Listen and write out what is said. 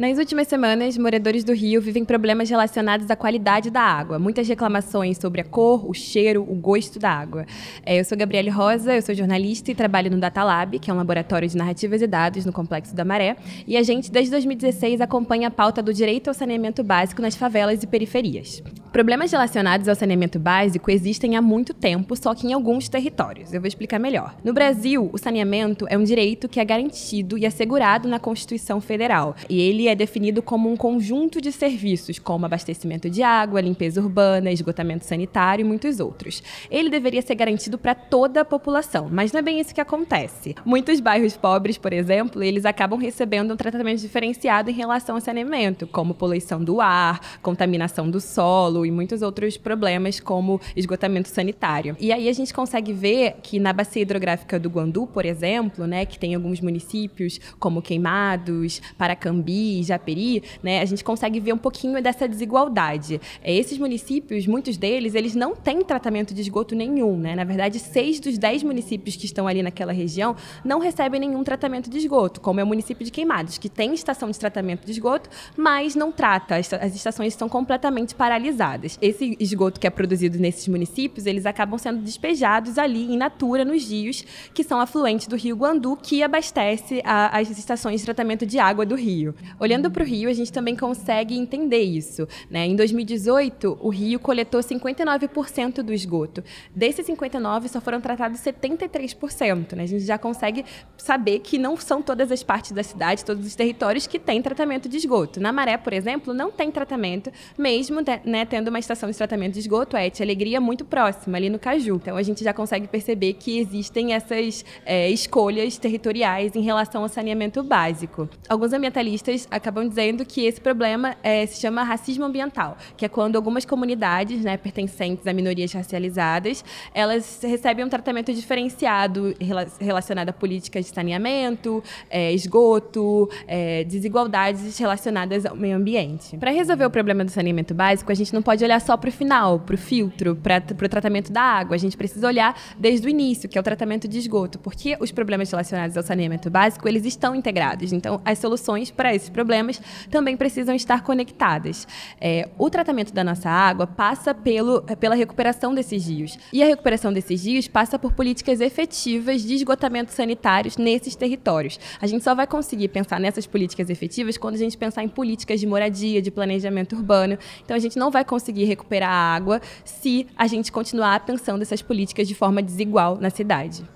Nas últimas semanas, moradores do Rio vivem problemas relacionados à qualidade da água. Muitas reclamações sobre a cor, o cheiro, o gosto da água. É, eu sou Gabriele Rosa, eu sou jornalista e trabalho no Datalab, que é um laboratório de narrativas e dados no Complexo da Maré. E a gente, desde 2016, acompanha a pauta do direito ao saneamento básico nas favelas e periferias. Problemas relacionados ao saneamento básico existem há muito tempo, só que em alguns territórios. Eu vou explicar melhor. No Brasil, o saneamento é um direito que é garantido e assegurado na Constituição Federal. E ele é definido como um conjunto de serviços, como abastecimento de água, limpeza urbana, esgotamento sanitário e muitos outros. Ele deveria ser garantido para toda a população, mas não é bem isso que acontece. Muitos bairros pobres, por exemplo, eles acabam recebendo um tratamento diferenciado em relação ao saneamento, como poluição do ar, contaminação do solo, e muitos outros problemas, como esgotamento sanitário. E aí a gente consegue ver que na bacia hidrográfica do Guandu, por exemplo, né, que tem alguns municípios como Queimados, Paracambi, Japeri, né, a gente consegue ver um pouquinho dessa desigualdade. É, esses municípios, muitos deles, eles não têm tratamento de esgoto nenhum, né? Na verdade, seis dos dez municípios que estão ali naquela região não recebem nenhum tratamento de esgoto, como é o município de Queimados, que tem estação de tratamento de esgoto, mas não trata. As estações estão completamente paralisadas. Esse esgoto que é produzido nesses municípios, eles acabam sendo despejados ali em natura nos rios, que são afluentes do Rio Guandu, que abastece a, as estações de tratamento de água do rio. Olhando para o rio, a gente também consegue entender isso. Né? Em 2018, o rio coletou 59% do esgoto. Desses 59, só foram tratados 73%. Né? A gente já consegue saber que não são todas as partes da cidade, todos os territórios que têm tratamento de esgoto. Na Maré, por exemplo, não tem tratamento, mesmo né, tendo tendo uma estação de tratamento de esgoto, a é, de Alegria, muito próxima, ali no Caju. Então a gente já consegue perceber que existem essas é, escolhas territoriais em relação ao saneamento básico. Alguns ambientalistas acabam dizendo que esse problema é, se chama racismo ambiental, que é quando algumas comunidades né, pertencentes a minorias racializadas, elas recebem um tratamento diferenciado relacionado a políticas de saneamento, é, esgoto, é, desigualdades relacionadas ao meio ambiente. Para resolver o problema do saneamento básico, a gente não pode pode olhar só para o final, para o filtro, para o tratamento da água. A gente precisa olhar desde o início, que é o tratamento de esgoto, porque os problemas relacionados ao saneamento básico, eles estão integrados. Então, as soluções para esses problemas também precisam estar conectadas. É, o tratamento da nossa água passa pelo, é, pela recuperação desses rios. E a recuperação desses rios passa por políticas efetivas de esgotamento sanitários nesses territórios. A gente só vai conseguir pensar nessas políticas efetivas quando a gente pensar em políticas de moradia, de planejamento urbano. Então, a gente não vai conseguir conseguir recuperar a água se a gente continuar pensando essas políticas de forma desigual na cidade.